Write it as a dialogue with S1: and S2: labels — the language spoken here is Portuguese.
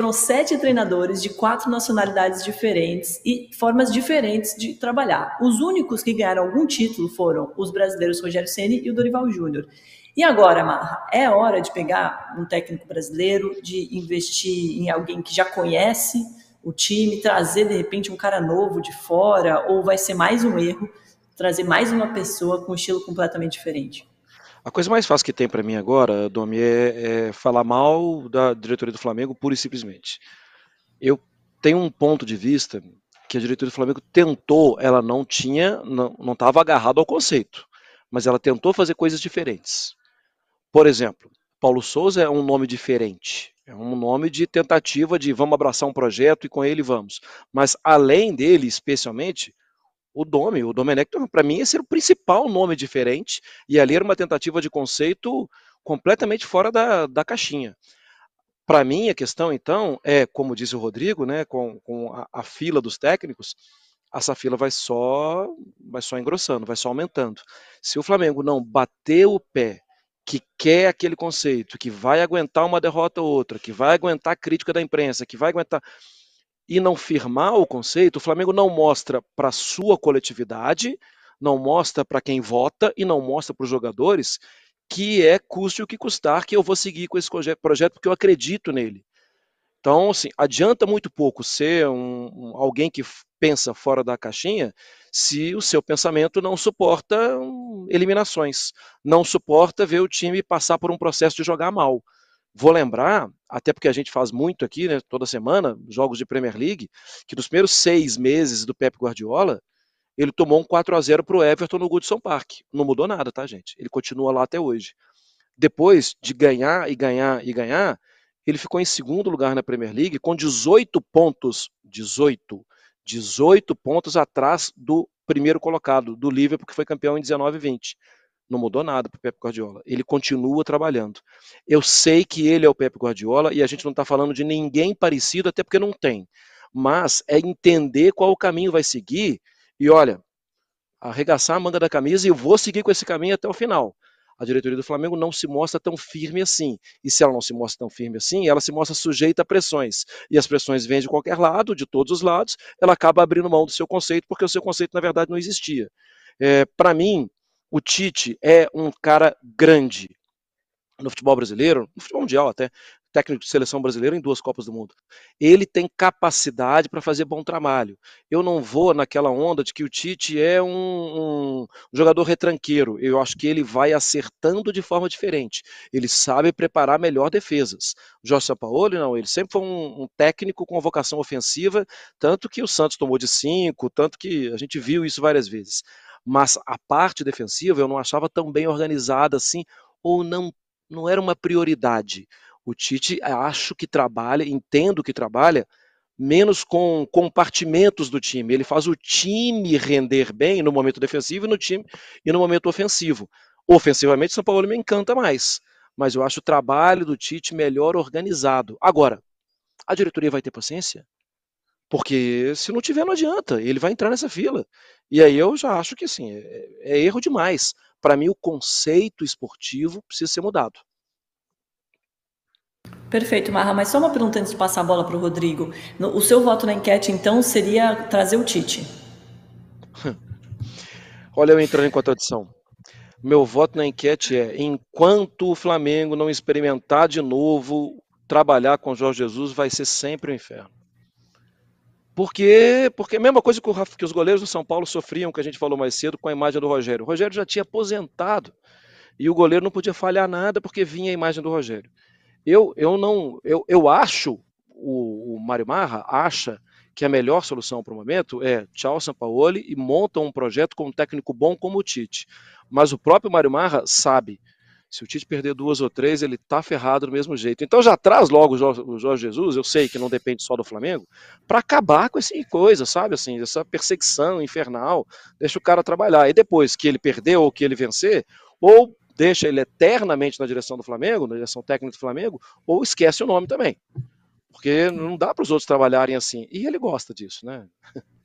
S1: foram sete treinadores de quatro nacionalidades diferentes e formas diferentes de trabalhar. Os únicos que ganharam algum título foram os brasileiros Rogério Ceni e o Dorival Júnior. E agora, Marra, é hora de pegar um técnico brasileiro, de investir em alguém que já conhece o time, trazer de repente um cara novo de fora, ou vai ser mais um erro trazer mais uma pessoa com um estilo completamente diferente?
S2: A coisa mais fácil que tem para mim agora, Domi, é, é, falar mal da diretoria do Flamengo pura e simplesmente. Eu tenho um ponto de vista que a diretoria do Flamengo tentou, ela não tinha, não estava agarrada ao conceito, mas ela tentou fazer coisas diferentes. Por exemplo, Paulo Souza é um nome diferente, é um nome de tentativa de vamos abraçar um projeto e com ele vamos. Mas além dele, especialmente, o Dome. O Domenech, para mim, ia ser o principal nome diferente, e ali era uma tentativa de conceito completamente fora da, da caixinha. Para mim, a questão, então, é, como disse o Rodrigo, né, com, com a, a fila dos técnicos, essa fila vai só, vai só engrossando, vai só aumentando. Se o Flamengo não bater o pé que quer aquele conceito, que vai aguentar uma derrota ou outra, que vai aguentar a crítica da imprensa, que vai aguentar e não firmar o conceito, o Flamengo não mostra para a sua coletividade, não mostra para quem vota e não mostra para os jogadores que é custe o que custar que eu vou seguir com esse projeto porque eu acredito nele. Então, assim, adianta muito pouco ser um, um, alguém que pensa fora da caixinha se o seu pensamento não suporta hum, eliminações, não suporta ver o time passar por um processo de jogar mal. Vou lembrar, até porque a gente faz muito aqui, né, toda semana, jogos de Premier League, que nos primeiros seis meses do Pep Guardiola, ele tomou um 4 a 0 para o Everton no Goodson Park. Não mudou nada, tá, gente? Ele continua lá até hoje. Depois de ganhar e ganhar e ganhar, ele ficou em segundo lugar na Premier League com 18 pontos, 18, 18 pontos atrás do primeiro colocado, do Liverpool, que foi campeão em 19 e 20. Não mudou nada para o Pep Guardiola. Ele continua trabalhando. Eu sei que ele é o Pep Guardiola e a gente não está falando de ninguém parecido, até porque não tem. Mas é entender qual o caminho vai seguir e, olha, arregaçar a manga da camisa e eu vou seguir com esse caminho até o final. A diretoria do Flamengo não se mostra tão firme assim. E se ela não se mostra tão firme assim, ela se mostra sujeita a pressões. E as pressões vêm de qualquer lado, de todos os lados, ela acaba abrindo mão do seu conceito, porque o seu conceito, na verdade, não existia. É, Para mim, o Tite é um cara grande no futebol brasileiro, no futebol mundial até, técnico de seleção brasileira em duas Copas do Mundo. Ele tem capacidade para fazer bom trabalho. Eu não vou naquela onda de que o Tite é um, um, jogador retranqueiro. Eu acho que ele vai acertando de forma diferente. Ele sabe preparar melhor defesas. O Jorge Paulo não, ele sempre foi um, um técnico com vocação ofensiva, tanto que o Santos tomou de cinco, tanto que a gente viu isso várias vezes mas a parte defensiva eu não achava tão bem organizada assim, ou não, não era uma prioridade. O Tite, eh, acho que trabalha, entendo que trabalha, menos com compartimentos do time. Ele faz o time render bem no momento defensivo e no time e no momento ofensivo. Ofensivamente, São Paulo me encanta mais, mas eu acho o trabalho do Tite melhor organizado. Agora, a diretoria vai ter paciência? Porque se não tiver, não adianta. Ele vai entrar nessa fila. E aí eu já acho que assim, é, é erro demais. Para mim, o conceito esportivo precisa ser mudado.
S1: Perfeito, Marra. Mas só uma pergunta antes de passar a bola para o Rodrigo. O seu voto na enquete, então, seria trazer o Tite?
S2: Olha, eu entrando em contradição. Meu voto na enquete é: enquanto o Flamengo não experimentar de novo, trabalhar com Jorge Jesus vai ser sempre um inferno. Porque, porque a mesma coisa que, o, que os goleiros do São Paulo sofriam, que a gente falou mais cedo, com a imagem do Rogério. O Rogério já tinha aposentado e o goleiro não podia falhar nada porque vinha a imagem do Rogério. Eu, eu não, eu, eu acho, o, o Mário Marra acha que a melhor solução para o momento é tchau Sampaoli e monta um projeto com um técnico bom como o Tite. Mas o próprio Mário Marra sabe se o Tite perder duas ou três, ele tá ferrado do mesmo jeito. Então já traz logo o Jorge Jesus, eu sei que não depende só do Flamengo, para acabar com essa coisa, sabe assim, essa perseguição infernal, deixa o cara trabalhar. E depois que ele perdeu ou que ele vencer, ou deixa ele eternamente na direção do Flamengo, na direção técnica do Flamengo, ou esquece o nome também. Porque não dá para os outros trabalharem assim. E ele gosta disso, né?